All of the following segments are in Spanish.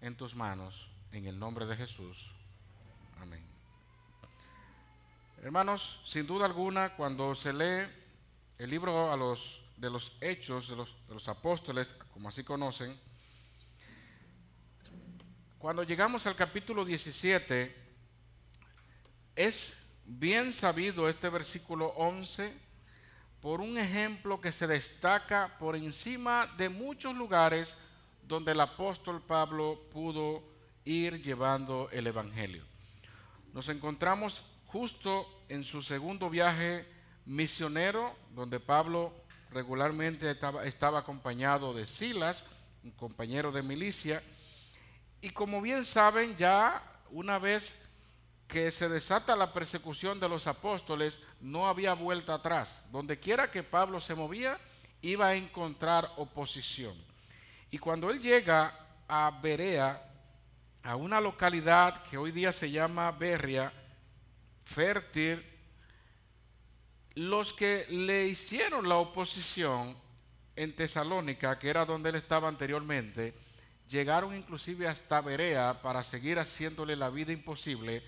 en tus manos en el nombre de Jesús. Amén. Hermanos, sin duda alguna, cuando se lee el libro a los, de los hechos de los apóstoles, como así conocen, cuando llegamos al capítulo 17, es bien sabido este versículo 11 por un ejemplo que se destaca por encima de muchos lugares donde el apóstol Pablo pudo ir llevando el Evangelio. Nos encontramos justo en su segundo viaje misionero, donde Pablo regularmente estaba, acompañado de Silas, un compañero de milicia, y como bien saben, ya una vez que se desata la persecución de los apóstoles, no había vuelta atrás. Donde quiera que Pablo se movía, iba a encontrar oposición. Y cuando él llega a Berea, a una localidad que hoy día se llama Berria, fértil, los que le hicieron la oposición en Tesalónica, que era donde él estaba anteriormente, llegaron inclusive hasta Berea para seguir haciéndole la vida imposible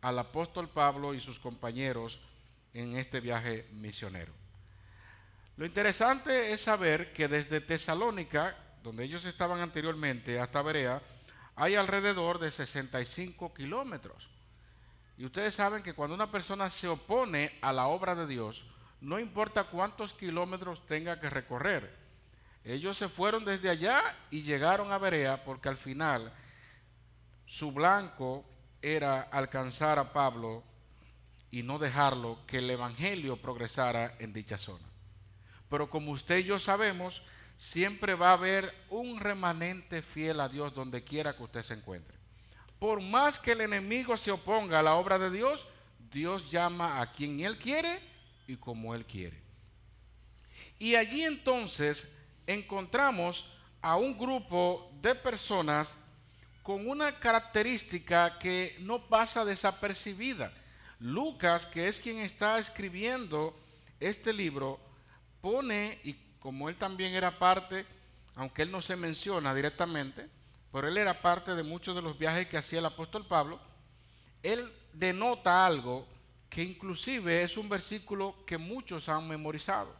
al apóstol Pablo y sus compañeros en este viaje misionero. Lo interesante es saber que desde Tesalónica, donde ellos estaban anteriormente, hasta Berea, hay alrededor de 65 kilómetros. Y ustedes saben que cuando una persona se opone a la obra de Dios, no importa cuántos kilómetros tenga que recorrer, ellos se fueron desde allá y llegaron a Berea porque al final su blanco era alcanzar a Pablo y no dejarlo que el Evangelio progresara en dicha zona. Pero como usted y yo sabemos, siempre va a haber un remanente fiel a Dios donde quiera que usted se encuentre. Por más que el enemigo se oponga a la obra de Dios, Dios llama a quien Él quiere y como Él quiere. Y allí entonces encontramos a un grupo de personas con una característica que no pasa desapercibida. Lucas, que es quien está escribiendo este libro, pone y como él también era parte, aunque él no se menciona directamente, pero él era parte de muchos de los viajes que hacía el apóstol Pablo, él denota algo que inclusive es un versículo que muchos han memorizado.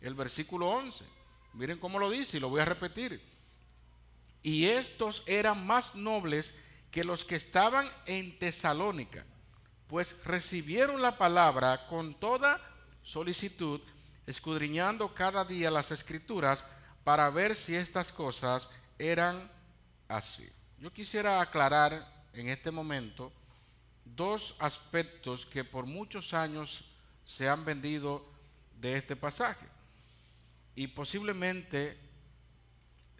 El versículo 11. Miren cómo lo dice y lo voy a repetir. Y estos eran más nobles que los que estaban en Tesalónica, pues recibieron la palabra con toda solicitud escudriñando cada día las escrituras para ver si estas cosas eran así. Yo quisiera aclarar en este momento dos aspectos que por muchos años se han vendido de este pasaje y posiblemente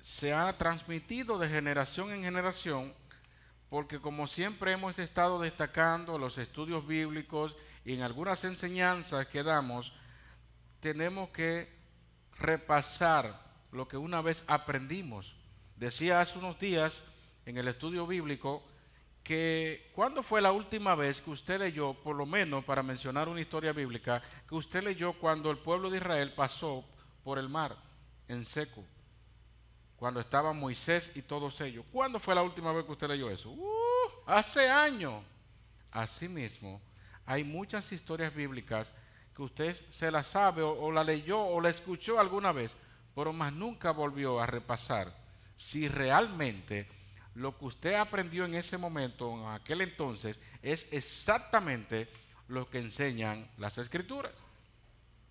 se ha transmitido de generación en generación porque como siempre hemos estado destacando los estudios bíblicos y en algunas enseñanzas que damos, tenemos que repasar lo que una vez aprendimos. Decía hace unos días en el estudio bíblico que cuándo fue la última vez que usted leyó, por lo menos para mencionar una historia bíblica, que usted leyó cuando el pueblo de Israel pasó por el mar en seco, cuando estaba Moisés y todos ellos. ¿Cuándo fue la última vez que usted leyó eso? Uh, hace años. Asimismo, hay muchas historias bíblicas usted se la sabe o, la leyó o la escuchó alguna vez, pero más nunca volvió a repasar si realmente lo que usted aprendió en ese momento, en aquel entonces, es exactamente lo que enseñan las escrituras.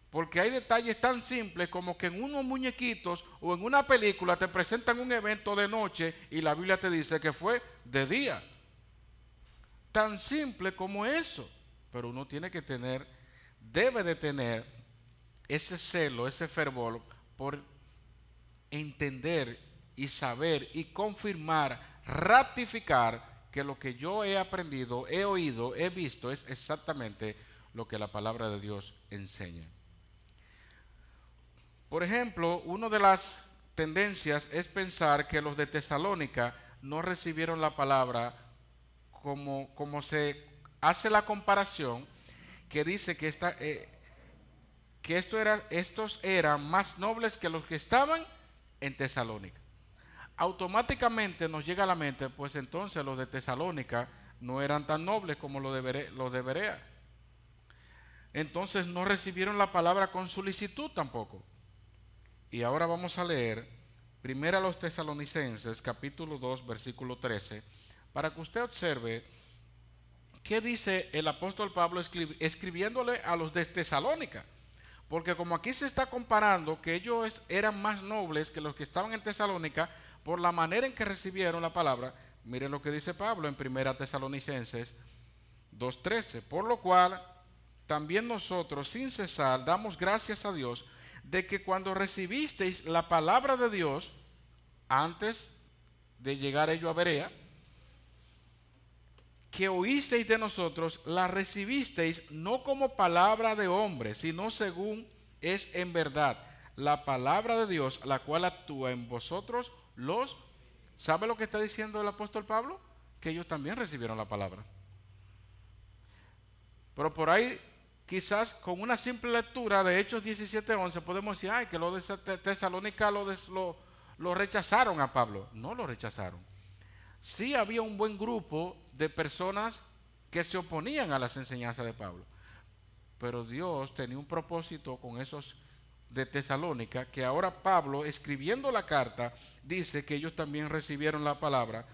Porque hay detalles tan simples como que en unos muñequitos o en una película te presentan un evento de noche y la Biblia te dice que fue de día. Tan simple como eso. Pero uno tiene que tener debe de tener ese celo, ese fervor por entender y saber y confirmar, ratificar que lo que yo he aprendido, he oído, he visto es exactamente lo que la palabra de Dios enseña. Por ejemplo, una de las tendencias es pensar que los de Tesalónica no recibieron la palabra como, como se hace la comparación que dice que, eh, que estos eran más nobles que los que estaban en Tesalónica. Automáticamente nos llega a la mente, pues entonces los de Tesalónica no eran tan nobles como los de, los de Berea. Entonces no recibieron la palabra con solicitud tampoco. Y ahora vamos a leer primero a los tesalonicenses capítulo 2 versículo 13 para que usted observe ¿Qué dice el apóstol Pablo escribiéndole a los de Tesalónica? Porque como aquí se está comparando que ellos eran más nobles que los que estaban en Tesalónica por la manera en que recibieron la palabra, miren lo que dice Pablo en Primera Tesalonicenses 2.13, por lo cual también nosotros sin cesar damos gracias a Dios de que cuando recibisteis la palabra de Dios, antes de llegar ello a Berea, que oísteis de nosotros, la recibisteis no como palabra de hombre, sino según es en verdad la palabra de Dios, la cual actúa en vosotros los... ¿Sabe lo que está diciendo el apóstol Pablo? Que ellos también recibieron la palabra. Pero por ahí, quizás con una simple lectura de Hechos 17:11, podemos decir, ay, que lo de Tesalónica lo rechazaron a Pablo. No lo rechazaron sí había un buen grupo de personas que se oponían a las enseñanzas de Pablo. Pero Dios tenía un propósito con esos de Tesalónica, que ahora Pablo, escribiendo la carta, dice que ellos también recibieron la palabra,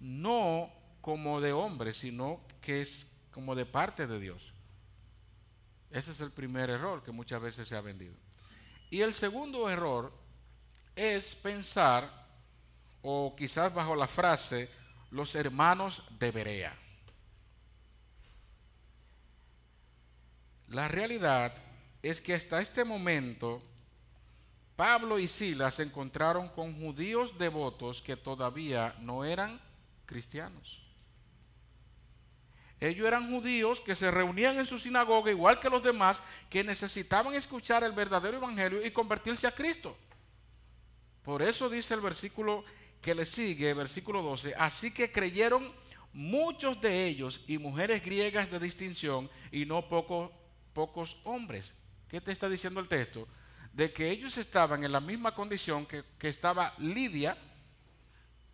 no como de hombre, sino que es como de parte de Dios. Ese es el primer error que muchas veces se ha vendido. Y el segundo error es pensar o quizás bajo la frase los hermanos de Berea. La realidad es que hasta este momento Pablo y Silas se encontraron con judíos devotos que todavía no eran cristianos. Ellos eran judíos que se reunían en su sinagoga igual que los demás, que necesitaban escuchar el verdadero evangelio y convertirse a Cristo. Por eso dice el versículo que le sigue, versículo 12, así que creyeron muchos de ellos y mujeres griegas de distinción y no pocos hombres. ¿Qué te está diciendo el texto? De que ellos estaban en la misma condición que, que estaba Lidia,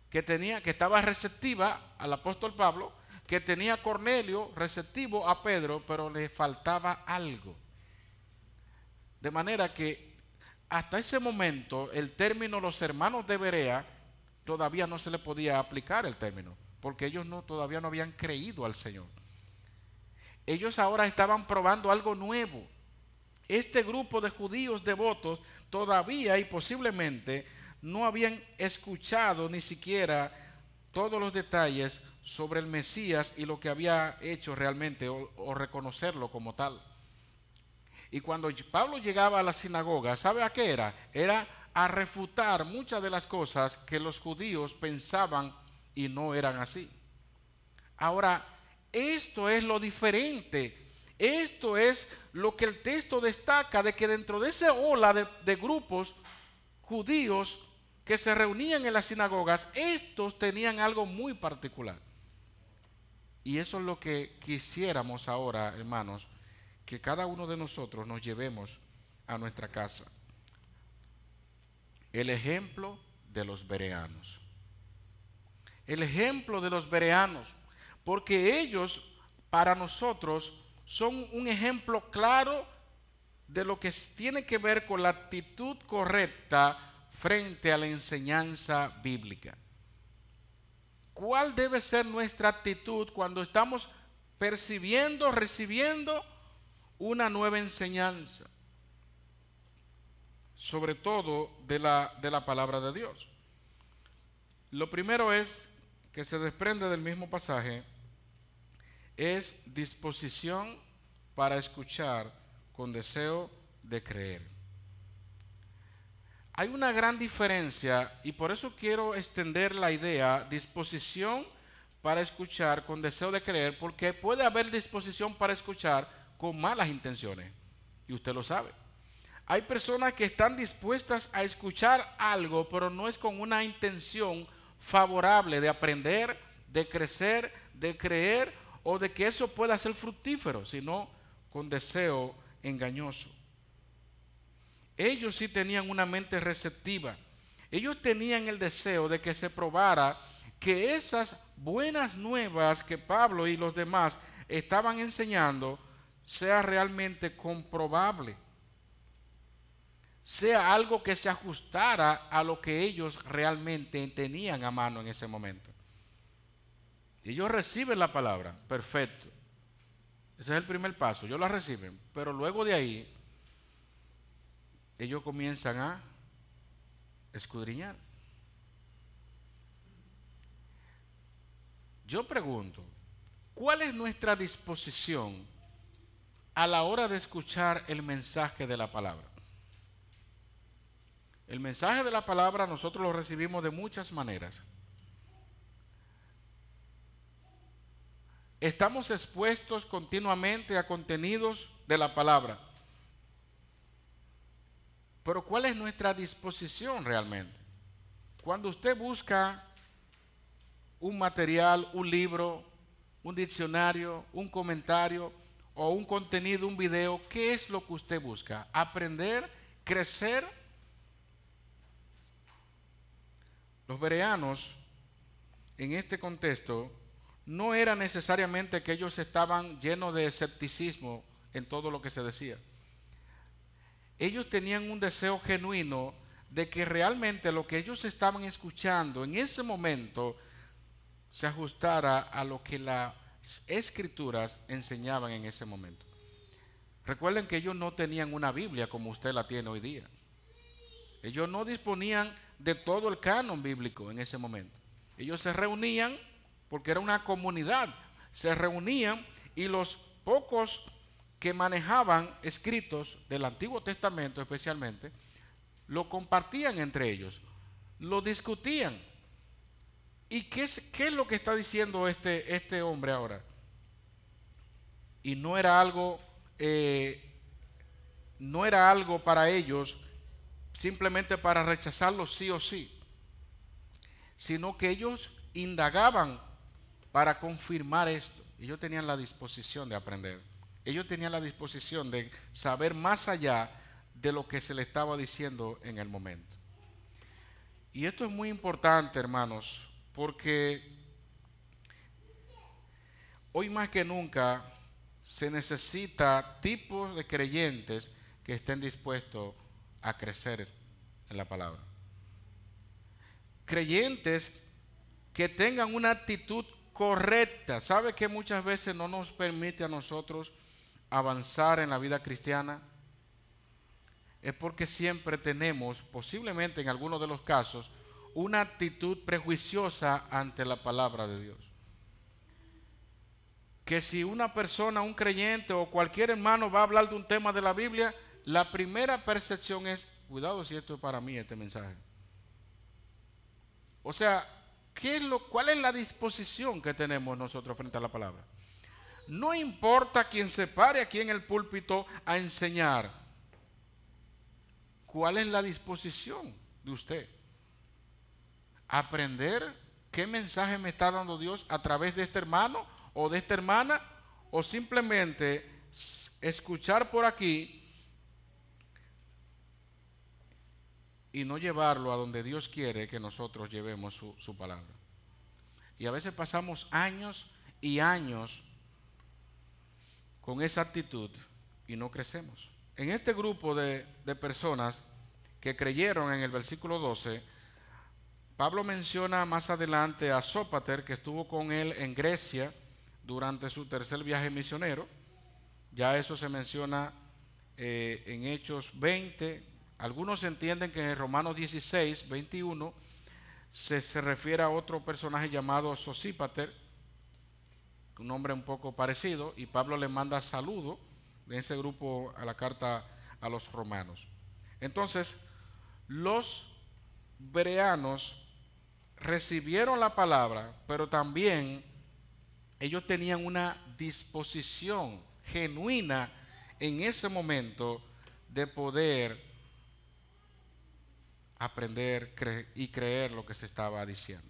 que, tenía, que estaba receptiva al apóstol Pablo, que tenía Cornelio receptivo a Pedro, pero le faltaba algo. De manera que hasta ese momento el término los hermanos de Berea todavía no se le podía aplicar el término, porque ellos todavía no habían creído al Señor. Ellos ahora estaban probando algo nuevo. Este grupo de judíos devotos todavía y posiblemente no habían escuchado ni siquiera todos los detalles sobre el Mesías y lo que había hecho realmente o, o, reconocerlo como tal. Y cuando Pablo llegaba a la sinagoga, ¿sabe a qué era? Era a refutar muchas de las cosas que los judíos pensaban y no eran así. Ahora, esto es lo diferente. Esto es lo que el texto destaca de que dentro de esa ola de, grupos judíos que se reunían en las sinagogas, estos tenían algo muy particular. Y eso es lo que quisiéramos ahora, hermanos, que cada uno de nosotros nos llevemos a nuestra casa. El ejemplo de los bereanos. El ejemplo de los bereanos, porque ellos para nosotros son un ejemplo claro de lo que tiene que ver con la actitud correcta frente a la enseñanza bíblica. ¿Cuál debe ser nuestra actitud cuando estamos percibiendo, recibiendo una nueva enseñanza? sobre todo de la, de la palabra de Dios. Lo primero es, que se desprende del mismo pasaje, es disposición para escuchar con deseo de creer. Hay una gran diferencia y por eso quiero extender la idea disposición para escuchar con deseo de creer, porque puede haber disposición para escuchar con malas intenciones, y usted lo sabe. Hay personas que están dispuestas a escuchar algo, pero no es con una intención favorable de aprender, de crecer, de creer o de que eso pueda ser fructífero, sino con deseo engañoso. Ellos sí tenían una mente receptiva. Ellos tenían el deseo de que se probara que esas buenas nuevas que Pablo y los demás estaban enseñando sea realmente comprobable sea algo que se ajustara a lo que ellos realmente tenían a mano en ese momento. Ellos reciben la palabra, perfecto. Ese es el primer paso, ellos la reciben, pero luego de ahí ellos comienzan a escudriñar. Yo pregunto, ¿cuál es nuestra disposición a la hora de escuchar el mensaje de la palabra? El mensaje de la palabra nosotros lo recibimos de muchas maneras. Estamos expuestos continuamente a contenidos de la palabra. Pero ¿cuál es nuestra disposición realmente? Cuando usted busca un material, un libro, un diccionario, un comentario o un contenido, un video, ¿qué es lo que usted busca? ¿Aprender? ¿Crecer? Los bereanos, en este contexto, no era necesariamente que ellos estaban llenos de escepticismo en todo lo que se decía. Ellos tenían un deseo genuino de que realmente lo que ellos estaban escuchando en ese momento se ajustara a lo que las escrituras enseñaban en ese momento. Recuerden que ellos no tenían una Biblia como usted la tiene hoy día. Ellos no disponían de todo el canon bíblico en ese momento. Ellos se reunían porque era una comunidad, se reunían y los pocos que manejaban escritos del Antiguo Testamento especialmente, lo compartían entre ellos, lo discutían. ¿Y qué es, qué es lo que está diciendo este, este hombre ahora? Y no era algo, eh, no era algo para ellos simplemente para rechazarlo sí o sí, sino que ellos indagaban para confirmar esto. Ellos tenían la disposición de aprender. Ellos tenían la disposición de saber más allá de lo que se le estaba diciendo en el momento. Y esto es muy importante, hermanos, porque hoy más que nunca se necesita tipos de creyentes que estén dispuestos a crecer en la palabra. Creyentes que tengan una actitud correcta. ¿Sabe que muchas veces no nos permite a nosotros avanzar en la vida cristiana? Es porque siempre tenemos, posiblemente en algunos de los casos, una actitud prejuiciosa ante la palabra de Dios. Que si una persona, un creyente o cualquier hermano va a hablar de un tema de la Biblia, la primera percepción es, cuidado si esto es para mí este mensaje. O sea, ¿qué es lo, ¿cuál es la disposición que tenemos nosotros frente a la palabra? No importa quién se pare aquí en el púlpito a enseñar, ¿cuál es la disposición de usted? ¿Aprender qué mensaje me está dando Dios a través de este hermano o de esta hermana? ¿O simplemente escuchar por aquí? y no llevarlo a donde Dios quiere que nosotros llevemos su, palabra. Y a veces pasamos años y años con esa actitud y no crecemos. En este grupo de, personas que creyeron en el versículo 12, Pablo menciona más adelante a Sópater, que estuvo con él en Grecia durante su tercer viaje misionero. Ya eso se menciona eh, en Hechos 20, algunos entienden que en Romanos 16, 21 se, refiere a otro personaje llamado Sosípater, un nombre un poco parecido, y Pablo le manda saludo de ese grupo a la carta a los romanos. Entonces, los breanos recibieron la palabra, pero también ellos tenían una disposición genuina en ese momento de poder aprender y creer lo que se estaba diciendo.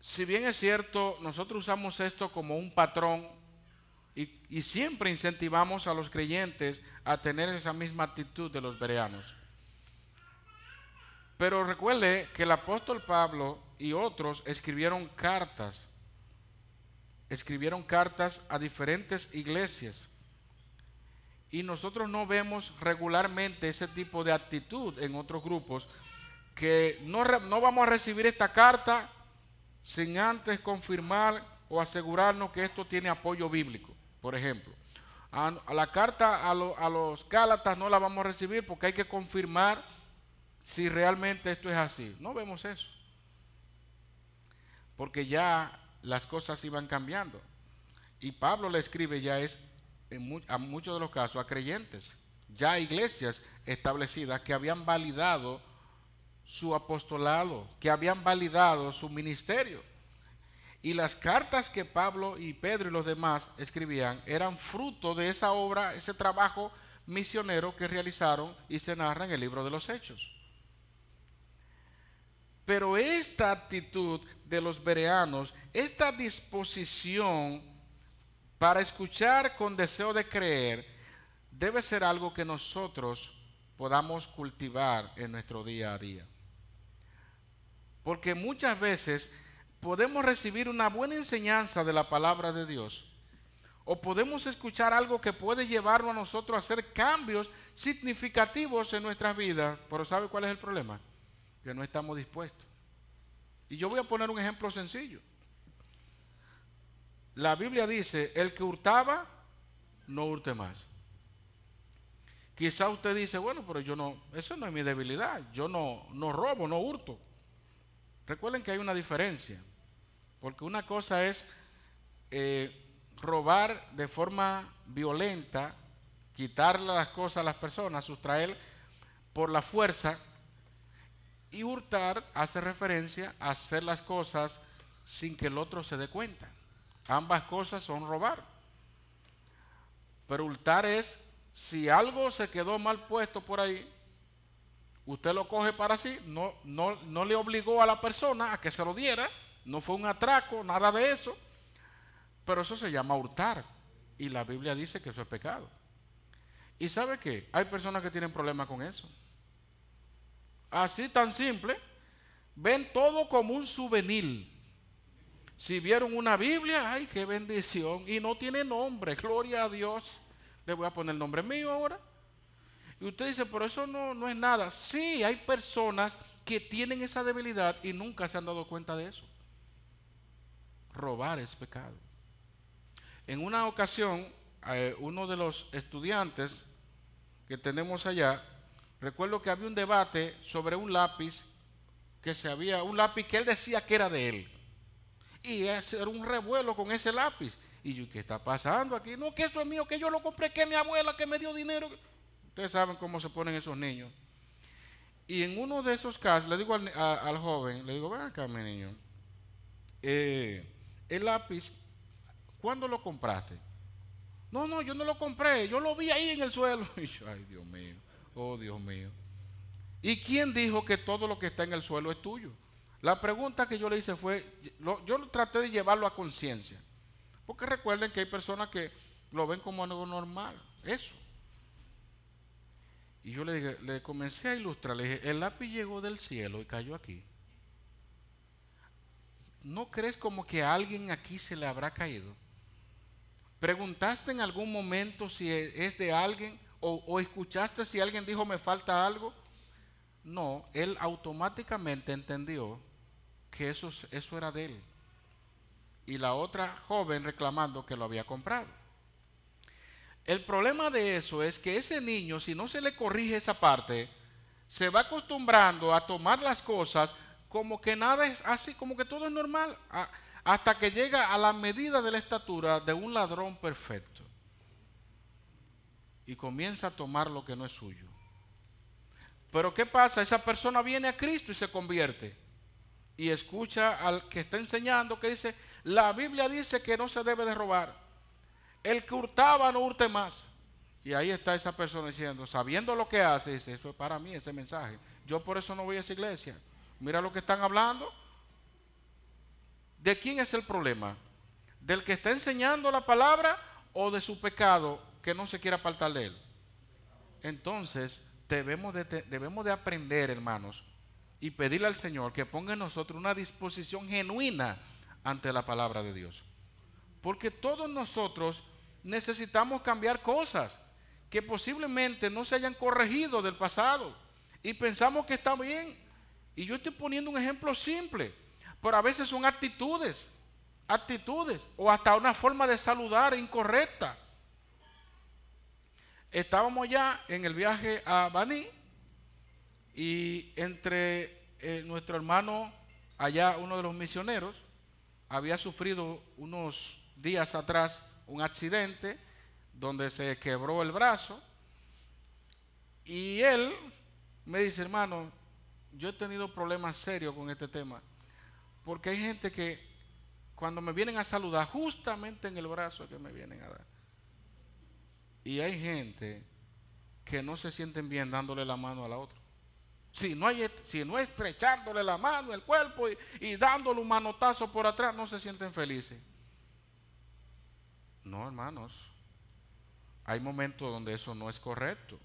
Si bien es cierto, nosotros usamos esto como un patrón y, y siempre incentivamos a los creyentes a tener esa misma actitud de los bereanos. Pero recuerde que el apóstol Pablo y otros escribieron cartas, escribieron cartas a diferentes iglesias y nosotros no vemos regularmente ese tipo de actitud en otros grupos, que no, vamos a recibir esta carta sin antes confirmar o asegurarnos que esto tiene apoyo bíblico, por ejemplo. A, la carta a, los Gálatas no la vamos a recibir porque hay que confirmar si realmente esto es así. No vemos eso. Porque ya las cosas iban cambiando. Y Pablo le escribe ya es en a muchos de los casos a creyentes, ya iglesias establecidas que habían validado su apostolado, que habían validado su ministerio. Y las cartas que Pablo y Pedro y los demás escribían eran fruto de esa obra, ese trabajo misionero que realizaron y se narra en el libro de los Hechos. Pero esta actitud de los bereanos, esta disposición para escuchar con deseo de creer debe ser algo que nosotros podamos cultivar en nuestro día a día. Porque muchas veces podemos recibir una buena enseñanza de la palabra de Dios o podemos escuchar algo que puede llevarnos a nosotros a hacer cambios significativos en nuestras vidas, pero ¿sabe cuál es el problema? Que no estamos dispuestos. Y yo voy a poner un ejemplo sencillo. La Biblia dice, el que hurtaba, no hurte más. Quizá usted dice, bueno, pero yo no, eso no es mi debilidad, yo no, no robo, no hurto. Recuerden que hay una diferencia, porque una cosa es eh, robar de forma violenta, quitarle las cosas a las personas, sustraer por la fuerza, y hurtar hace referencia a hacer las cosas sin que el otro se dé cuenta. Ambas cosas son robar. Pero hurtar es, si algo se quedó mal puesto por ahí, usted lo coge para sí, no, no, no le obligó a la persona a que se lo diera, no fue un atraco, nada de eso. Pero eso se llama hurtar. Y la Biblia dice que eso es pecado. ¿Y sabe qué? Hay personas que tienen problemas con eso. Así tan simple. Ven todo como un souvenir. Si vieron una Biblia, ay, qué bendición. Y no tiene nombre, gloria a Dios. Le voy a poner el nombre mío ahora. Y usted dice, pero eso no, no es nada. Sí, hay personas que tienen esa debilidad y nunca se han dado cuenta de eso. Robar es pecado. En una ocasión, eh, uno de los estudiantes que tenemos allá, recuerdo que había un debate sobre un lápiz que se había, un lápiz que él decía que era de él y hacer un revuelo con ese lápiz. Y yo, ¿qué está pasando aquí? No, que eso es mío, que yo lo compré, que mi abuela que me dio dinero. Ustedes saben cómo se ponen esos niños. Y en uno de esos casos, le digo al, joven, le digo, ven acá, mi niño, eh, el lápiz, ¿cuándo lo compraste? No, no, yo no lo compré, yo lo vi ahí en el suelo. Y yo, ay, Dios mío, oh, Dios mío. ¿Y quién dijo que todo lo que está en el suelo es tuyo? La pregunta que yo le hice fue, yo traté de llevarlo a conciencia, porque recuerden que hay personas que lo ven como algo normal, eso. Y yo le, comencé a ilustrar, le dije, el lápiz llegó del cielo y cayó aquí. ¿No crees como que a alguien aquí se le habrá caído? ¿Preguntaste en algún momento si e, es de alguien o, o, escuchaste si alguien dijo me falta algo? No, él automáticamente entendió que eso, eso era de él. Y la otra joven reclamando que lo había comprado. El problema de eso es que ese niño, si no se le corrige esa parte, se va acostumbrando a tomar las cosas como que nada es así, como que todo es normal, hasta que llega a la medida de la estatura de un ladrón perfecto. Y comienza a tomar lo que no es suyo. Pero ¿qué pasa? Esa persona viene a Cristo y se convierte y escucha al que está enseñando que dice, la Biblia dice que no se debe de robar. El que hurtaba no hurte más. Y ahí está esa persona diciendo, sabiendo lo que hace, dice, eso es para mí ese mensaje. Yo por eso no voy a esa iglesia. Mira lo que están hablando. ¿De quién es el problema? ¿Del que está enseñando la palabra o de su pecado que no se quiera apartar de él? Entonces, debemos de, debemos de aprender, hermanos, y pedirle al Señor que ponga en nosotros una disposición genuina ante la palabra de Dios. Porque todos nosotros necesitamos cambiar cosas que posiblemente no se hayan corregido del pasado y pensamos que está bien. Y yo estoy poniendo un ejemplo simple, pero a veces son actitudes, actitudes o hasta una forma de saludar incorrecta. Estábamos ya en el viaje a Baní y entre eh, nuestro hermano, allá uno de los misioneros, había sufrido unos días atrás un accidente donde se quebró el brazo. Y él me dice, hermano, yo he tenido problemas serios con este tema, porque hay gente que cuando me vienen a saludar, justamente en el brazo que me vienen a dar. Y hay gente que no se sienten bien dándole la mano a la otra. Si no, hay, si estrechándole la mano, el cuerpo y, y dándole un manotazo por atrás, no se sienten felices. No, hermanos. Hay momentos donde eso no es correcto.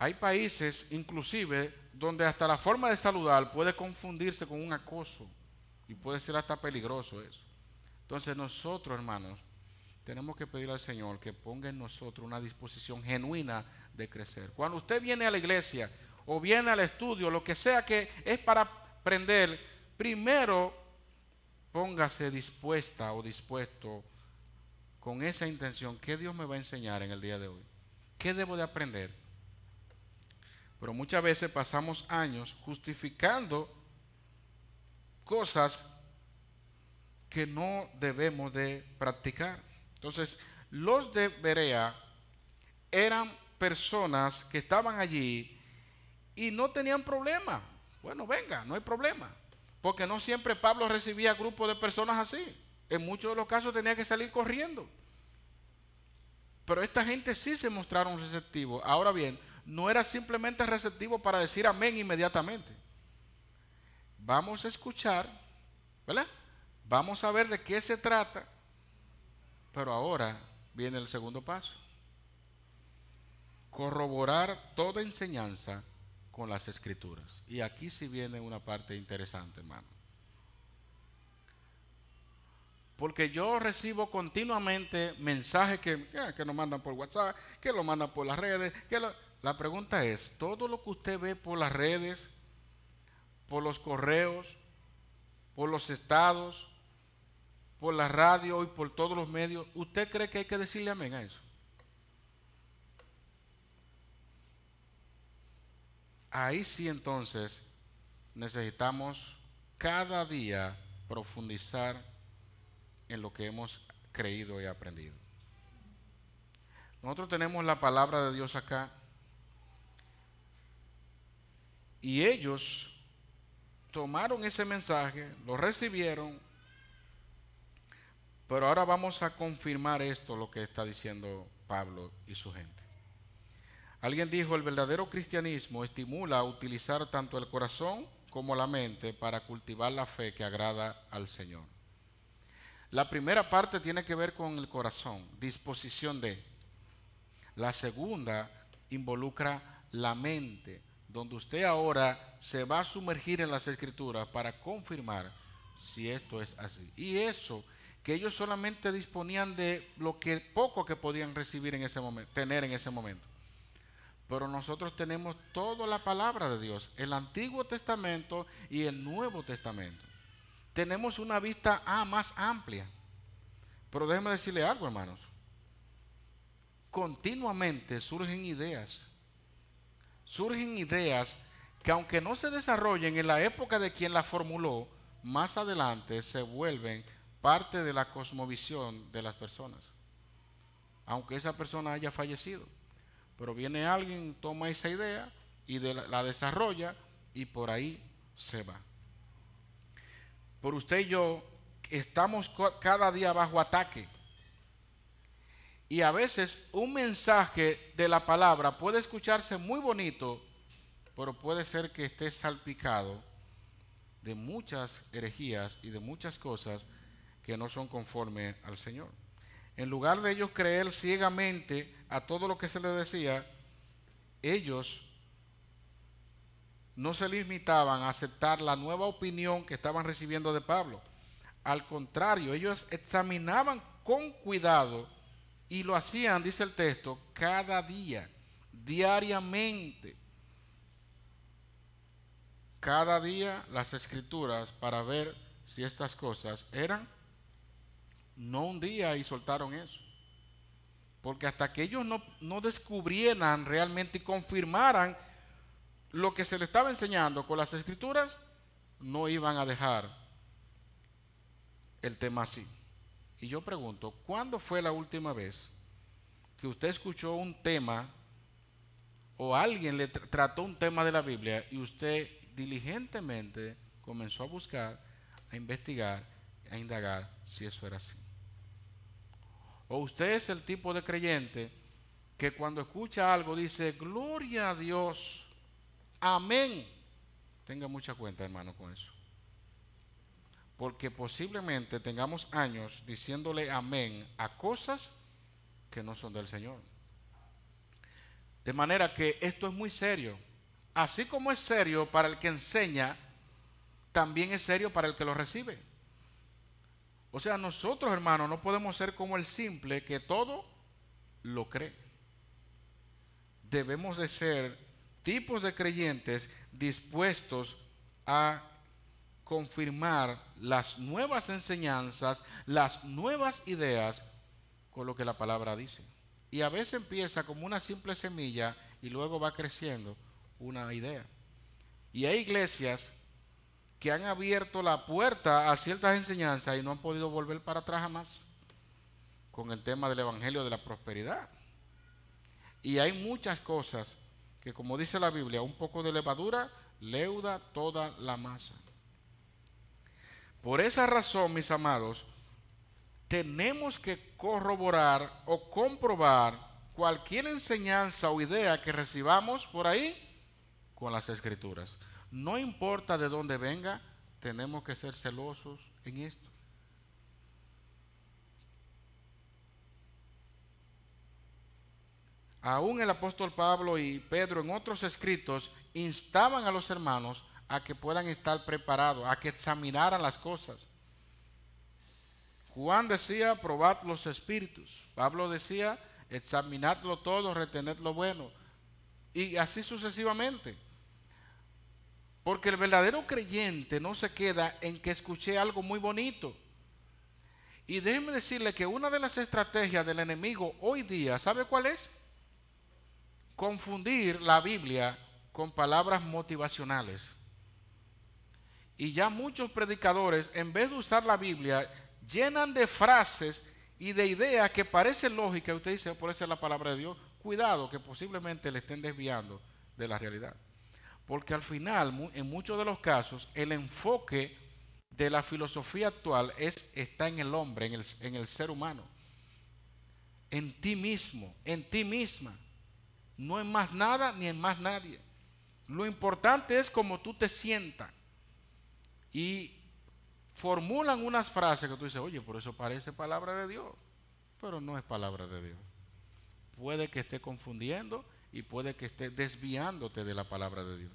Hay países, inclusive, donde hasta la forma de saludar puede confundirse con un acoso y puede ser hasta peligroso eso. Entonces nosotros, hermanos, tenemos que pedir al Señor que ponga en nosotros una disposición genuina de crecer. Cuando usted viene a la iglesia o viene al estudio, lo que sea que es para aprender, primero póngase dispuesta o dispuesto con esa intención, ¿qué Dios me va a enseñar en el día de hoy? ¿Qué debo de aprender? Pero muchas veces pasamos años justificando cosas que no debemos de practicar. Entonces, los de Berea eran personas que estaban allí y no tenían problema. Bueno, venga, no hay problema. Porque no siempre Pablo recibía grupos de personas así. En muchos de los casos tenía que salir corriendo. Pero esta gente sí se mostraron receptivos. Ahora bien, no era simplemente receptivo para decir amén inmediatamente. Vamos a escuchar, ¿verdad? Vamos a ver de qué se trata pero ahora viene el segundo paso. Corroborar toda enseñanza con las escrituras. Y aquí sí viene una parte interesante, hermano. Porque yo recibo continuamente mensajes que, eh, nos mandan por WhatsApp, que lo mandan por las redes. Que La pregunta es, ¿todo lo que usted ve por las redes, por los correos, por los estados, por la radio y por todos los medios, ¿usted cree que hay que decirle amén a eso? Ahí sí entonces necesitamos cada día profundizar en lo que hemos creído y aprendido. Nosotros tenemos la palabra de Dios acá y ellos tomaron ese mensaje, lo recibieron, pero ahora vamos a confirmar esto, lo que está diciendo Pablo y su gente. Alguien dijo, el verdadero cristianismo estimula a utilizar tanto el corazón como la mente para cultivar la fe que agrada al Señor. La primera parte tiene que ver con el corazón, disposición de. La segunda involucra la mente, donde usted ahora se va a sumergir en las escrituras para confirmar si esto es así. Y eso que ellos solamente disponían de lo que poco que podían recibir en ese momento, tener en ese momento. Pero nosotros tenemos toda la palabra de Dios, el Antiguo Testamento y el Nuevo Testamento. Tenemos una vista ah, más amplia. Pero déjeme decirle algo, hermanos. Continuamente surgen ideas. Surgen ideas que aunque no se desarrollen en la época de quien las formuló, más adelante se vuelven parte de la cosmovisión de las personas, aunque esa persona haya fallecido. Pero viene alguien, toma esa idea y la, desarrolla y por ahí se va. Por usted y yo estamos cada día bajo ataque. Y a veces un mensaje de la palabra puede escucharse muy bonito, pero puede ser que esté salpicado de muchas herejías y de muchas cosas que no son conformes al Señor. En lugar de ellos creer ciegamente a todo lo que se les decía, ellos no se limitaban a aceptar la nueva opinión que estaban recibiendo de Pablo. Al contrario, ellos examinaban con cuidado y lo hacían, dice el texto, cada día, diariamente. Cada día las escrituras para ver si estas cosas eran no un día y soltaron eso. Porque hasta que ellos no, descubrieran realmente y confirmaran lo que se le estaba enseñando con las escrituras, no iban a dejar el tema así. Y yo pregunto, ¿cuándo fue la última vez que usted escuchó un tema o alguien le trató un tema de la Biblia y usted diligentemente comenzó a buscar, a investigar, a indagar si eso era así? O usted es el tipo de creyente que cuando escucha algo dice, gloria a Dios, amén. Tenga mucha cuenta, hermano, con eso. Porque posiblemente tengamos años diciéndole amén a cosas que no son del Señor. De manera que esto es muy serio. Así como es serio para el que enseña, también es serio para el que lo recibe. O sea, nosotros hermanos no podemos ser como el simple que todo lo cree. Debemos de ser tipos de creyentes dispuestos a confirmar las nuevas enseñanzas, las nuevas ideas con lo que la palabra dice. Y a veces empieza como una simple semilla y luego va creciendo una idea. Y hay iglesias que han abierto la puerta a ciertas enseñanzas y no han podido volver para atrás jamás con el tema del Evangelio de la Prosperidad. Y hay muchas cosas que, como dice la Biblia, un poco de levadura leuda toda la masa. Por esa razón, mis amados, tenemos que corroborar o comprobar cualquier enseñanza o idea que recibamos por ahí con las escrituras. No importa de dónde venga, tenemos que ser celosos en esto. Aún el apóstol Pablo y Pedro en otros escritos instaban a los hermanos a que puedan estar preparados, a que examinaran las cosas. Juan decía, probad los espíritus. Pablo decía, examinadlo todo, retened lo bueno. Y así sucesivamente. Porque el verdadero creyente no se queda en que escuché algo muy bonito. Y déjeme decirle que una de las estrategias del enemigo hoy día, ¿sabe cuál es? Confundir la Biblia con palabras motivacionales. Y ya muchos predicadores, en vez de usar la Biblia, llenan de frases y de ideas que parecen lógicas. Usted dice, por eso es la palabra de Dios. Cuidado, que posiblemente le estén desviando de la realidad porque al final, en muchos de los casos, el enfoque de la filosofía actual es, está en el hombre, en el, en el ser humano, en ti mismo, en ti misma, no en más nada ni en más nadie. Lo importante es cómo tú te sientas. Y formulan unas frases que tú dices, oye, por eso parece palabra de Dios, pero no es palabra de Dios. Puede que esté confundiendo y puede que esté desviándote de la palabra de Dios.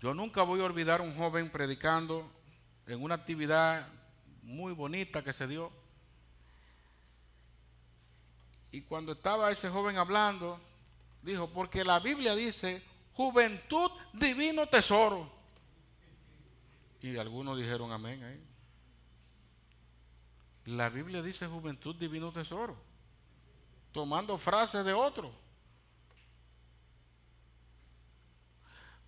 Yo nunca voy a olvidar a un joven predicando en una actividad muy bonita que se dio. Y cuando estaba ese joven hablando, dijo, porque la Biblia dice, juventud, divino tesoro. Y algunos dijeron amén. La Biblia dice juventud, divino tesoro, tomando frases de otro.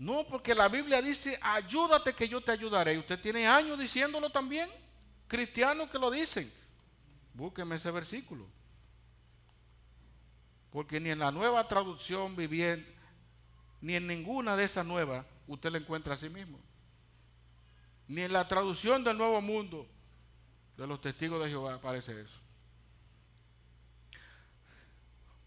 No, porque la Biblia dice, ayúdate que yo te ayudaré. Y usted tiene años diciéndolo también. Cristianos que lo dicen. Búsqueme ese versículo. Porque ni en la nueva traducción viviente, ni en ninguna de esas nuevas, usted la encuentra a sí mismo. Ni en la traducción del Nuevo Mundo de los testigos de Jehová aparece eso.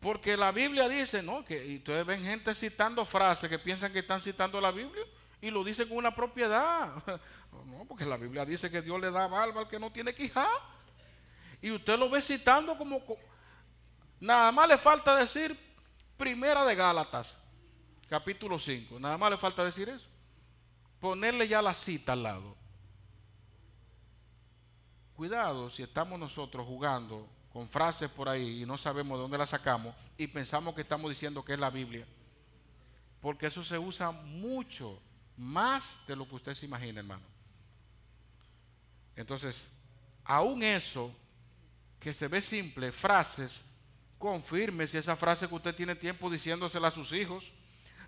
Porque la Biblia dice, ¿no? Que, y ustedes ven gente citando frases que piensan que están citando la Biblia y lo dicen con una propiedad. no, porque la Biblia dice que Dios le da barba al que no tiene quijá. Y usted lo ve citando como... Nada más le falta decir primera de Gálatas, capítulo 5. Nada más le falta decir eso. Ponerle ya la cita al lado. Cuidado si estamos nosotros jugando con frases por ahí y no sabemos de dónde las sacamos y pensamos que estamos diciendo que es la Biblia. Porque eso se usa mucho, más de lo que usted se imagina, hermano. Entonces, aun eso que se ve simple, frases, confirme si esa frase que usted tiene tiempo diciéndosela a sus hijos,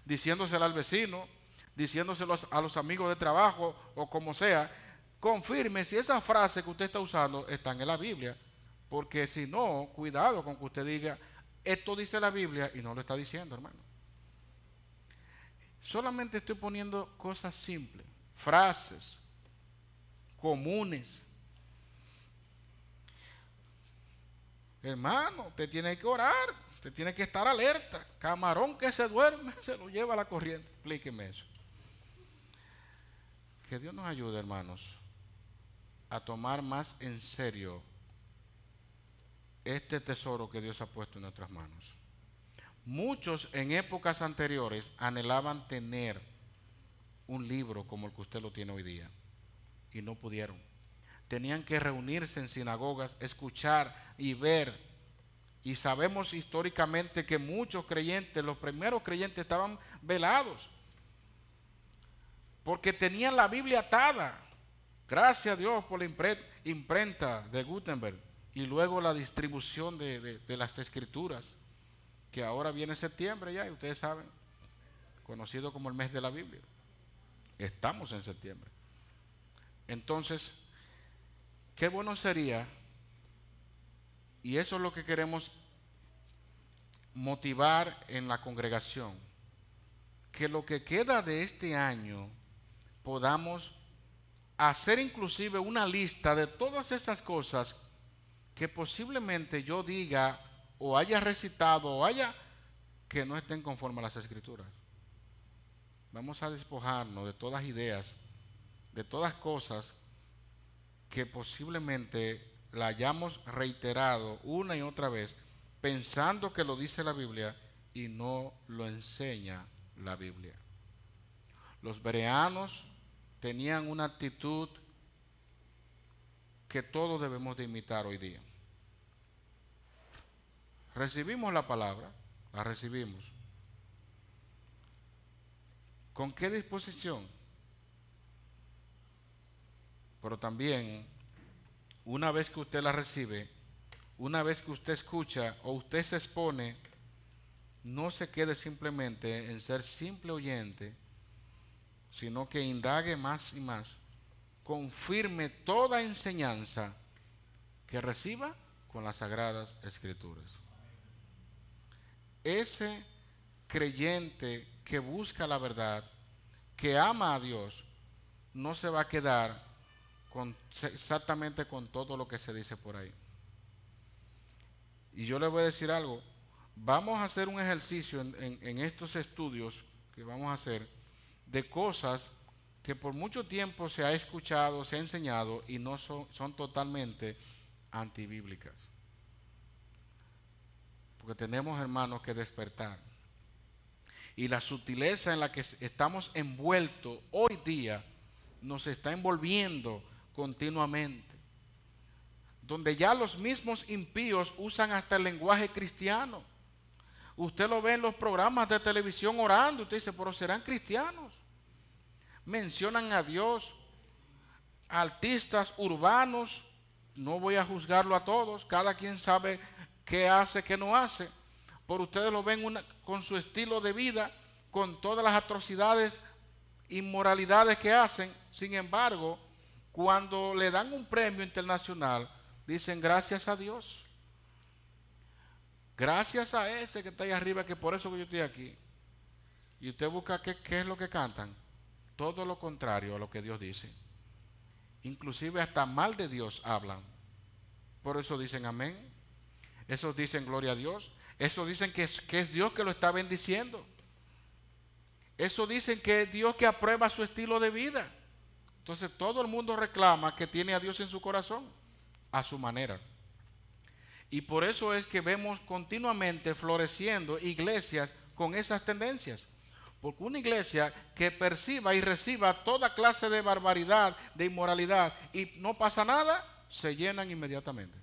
diciéndosela al vecino, diciéndosela a los amigos de trabajo o como sea, confirme si esa frase que usted está usando está en la Biblia porque si no, cuidado con que usted diga, esto dice la Biblia y no lo está diciendo, hermano. Solamente estoy poniendo cosas simples, frases comunes. Hermano, te tiene que orar, te tiene que estar alerta. Camarón que se duerme, se lo lleva a la corriente. Explíqueme eso. Que Dios nos ayude, hermanos, a tomar más en serio este tesoro que Dios ha puesto en nuestras manos. Muchos en épocas anteriores anhelaban tener un libro como el que usted lo tiene hoy día y no pudieron. Tenían que reunirse en sinagogas, escuchar y ver. Y sabemos históricamente que muchos creyentes, los primeros creyentes, estaban velados porque tenían la Biblia atada. Gracias a Dios por la imprenta de Gutenberg y luego la distribución de, las escrituras, que ahora viene septiembre ya, y ustedes saben, conocido como el mes de la Biblia. Estamos en septiembre. Entonces, qué bueno sería, y eso es lo que queremos motivar en la congregación, que lo que queda de este año podamos hacer inclusive una lista de todas esas cosas que posiblemente yo diga o haya recitado o haya que no estén conforme a las escrituras. Vamos a despojarnos de todas ideas, de todas cosas que posiblemente la hayamos reiterado una y otra vez, pensando que lo dice la Biblia y no lo enseña la Biblia. Los bereanos tenían una actitud que todos debemos de imitar hoy día. Recibimos la palabra, la recibimos. ¿Con qué disposición? Pero también, una vez que usted la recibe, una vez que usted escucha o usted se expone, no se quede simplemente en ser simple oyente, sino que indague más y más, confirme toda enseñanza que reciba con las sagradas escrituras ese creyente que busca la verdad, que ama a Dios, no se va a quedar exactamente con todo lo que se dice por ahí. Y yo le voy a decir algo, vamos a hacer un ejercicio en, estos estudios que vamos a hacer de cosas que por mucho tiempo se ha escuchado, se ha enseñado y no son, son totalmente antibíblicas porque tenemos, hermanos, que despertar. Y la sutileza en la que estamos envueltos hoy día nos está envolviendo continuamente. Donde ya los mismos impíos usan hasta el lenguaje cristiano. Usted lo ve en los programas de televisión orando. Usted dice, pero serán cristianos. Mencionan a Dios, artistas urbanos. No voy a juzgarlo a todos. Cada quien sabe qué hace, qué no hace. Por ustedes lo ven con su estilo de vida, con todas las atrocidades, inmoralidades que hacen. Sin embargo, cuando le dan un premio internacional, dicen gracias a Dios. Gracias a ese que está ahí arriba, que por eso que yo estoy aquí. Y usted busca qué, qué es lo que cantan. Todo lo contrario a lo que Dios dice. Inclusive hasta mal de Dios hablan. Por eso dicen amén. Esos dicen gloria a Dios. Esos dicen que es, Dios que lo está bendiciendo. Eso dicen que es Dios que aprueba su estilo de vida. Entonces todo el mundo reclama que tiene a Dios en su corazón, a su manera. Y por eso es que vemos continuamente floreciendo iglesias con esas tendencias. Porque una iglesia que perciba y reciba toda clase de barbaridad, de inmoralidad y no pasa nada, se llenan inmediatamente.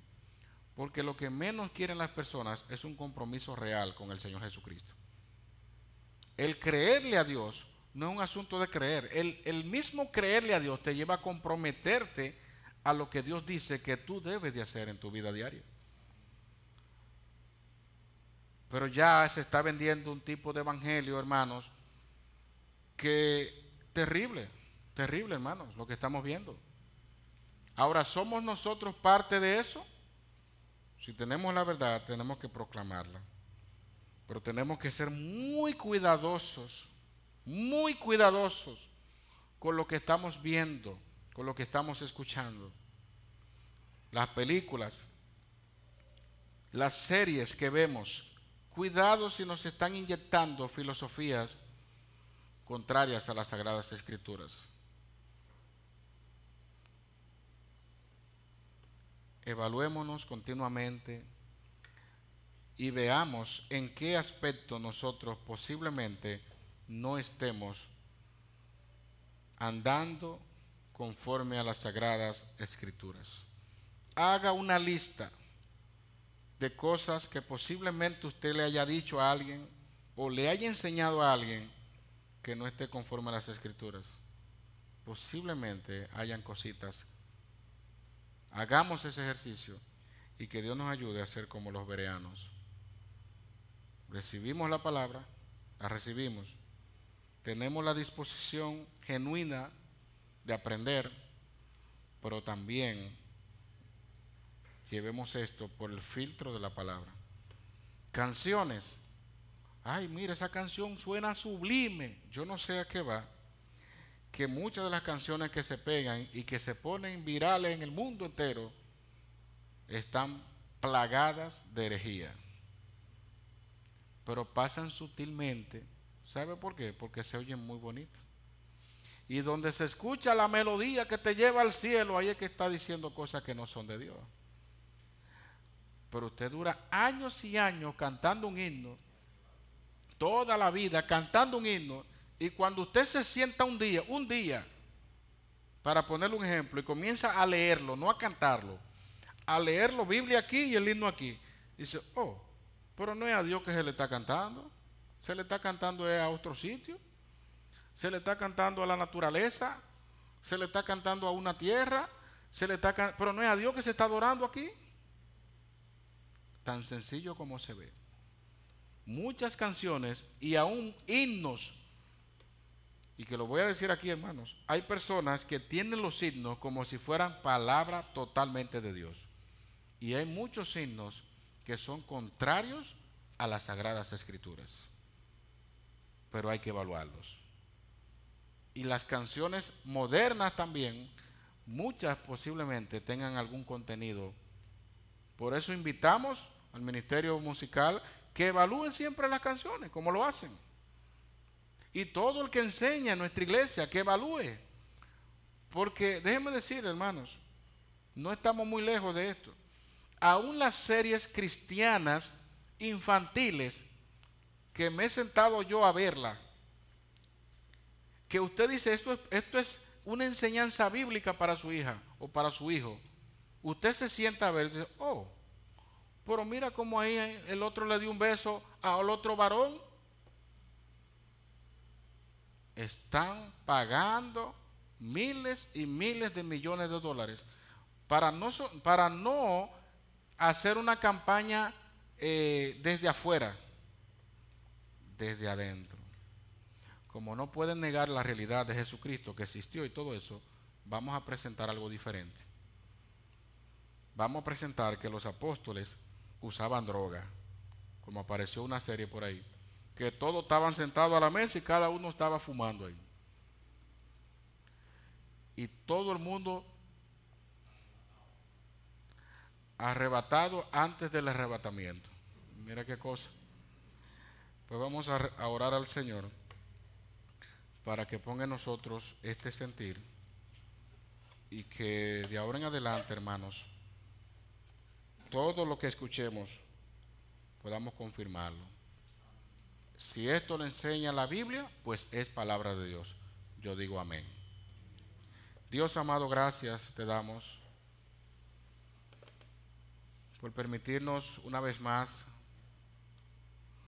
Porque lo que menos quieren las personas es un compromiso real con el Señor Jesucristo. El creerle a Dios no es un asunto de creer. El, mismo creerle a Dios te lleva a comprometerte a lo que Dios dice que tú debes de hacer en tu vida diaria. Pero ya se está vendiendo un tipo de evangelio, hermanos, que terrible, terrible, hermanos, lo que estamos viendo. Ahora, ¿somos nosotros parte de eso? Si tenemos la verdad, tenemos que proclamarla. Pero tenemos que ser muy cuidadosos, muy cuidadosos con lo que estamos viendo, con lo que estamos escuchando. Las películas, las series que vemos, cuidado si nos están inyectando filosofías contrarias a las sagradas escrituras. evaluémonos continuamente y veamos en qué aspecto nosotros posiblemente no estemos andando conforme a las sagradas escrituras. Haga una lista de cosas que posiblemente usted le haya dicho a alguien o le haya enseñado a alguien que no esté conforme a las escrituras. Posiblemente hayan cositas Hagamos ese ejercicio y que Dios nos ayude a ser como los bereanos. Recibimos la palabra, la recibimos, tenemos la disposición genuina de aprender, pero también llevemos esto por el filtro de la palabra. Canciones. Ay, mira, esa canción suena sublime. Yo no sé a qué va que muchas de las canciones que se pegan y que se ponen virales en el mundo entero están plagadas de herejía. Pero pasan sutilmente. ¿Sabe por qué? Porque se oyen muy bonitos. Y donde se escucha la melodía que te lleva al cielo, ahí es que está diciendo cosas que no son de Dios. Pero usted dura años y años cantando un himno, toda la vida cantando un himno, y cuando usted se sienta un día, un día, para ponerle un ejemplo, y comienza a leerlo, no a cantarlo, a leerlo, Biblia aquí y el himno aquí, dice, oh, pero no es a Dios que se le está cantando, se le está cantando a otro sitio, se le está cantando a la naturaleza, se le está cantando a una tierra, se le está pero no es a Dios que se está adorando aquí. Tan sencillo como se ve. Muchas canciones y aún himnos y que lo voy a decir aquí, hermanos, hay personas que tienen los signos como si fueran palabra totalmente de Dios. Y hay muchos signos que son contrarios a las sagradas escrituras. Pero hay que evaluarlos. Y las canciones modernas también, muchas posiblemente tengan algún contenido. Por eso invitamos al Ministerio Musical que evalúen siempre las canciones, como lo hacen y todo el que enseña en nuestra iglesia que evalúe. Porque déjenme decir, hermanos, no estamos muy lejos de esto. Aún las series cristianas infantiles que me he sentado yo a verla, que usted dice, esto, esto es una enseñanza bíblica para su hija o para su hijo. Usted se sienta a ver dice, oh, pero mira cómo ahí el otro le dio un beso al otro varón están pagando miles y miles de millones de dólares para no, hacer una campaña eh, desde afuera, desde adentro. Como no pueden negar la realidad de Jesucristo que existió y todo eso, vamos a presentar algo diferente. Vamos a presentar que los apóstoles usaban droga, como apareció una serie por ahí que todos estaban sentados a la mesa y cada uno estaba fumando ahí. Y todo el mundo arrebatado antes del arrebatamiento. Mira qué cosa. Pues vamos a, orar al Señor para que ponga en nosotros este sentir y que de ahora en adelante, hermanos, todo lo que escuchemos podamos confirmarlo. Si esto le enseña la Biblia, pues es palabra de Dios. Yo digo amén. Dios amado, gracias te damos por permitirnos una vez más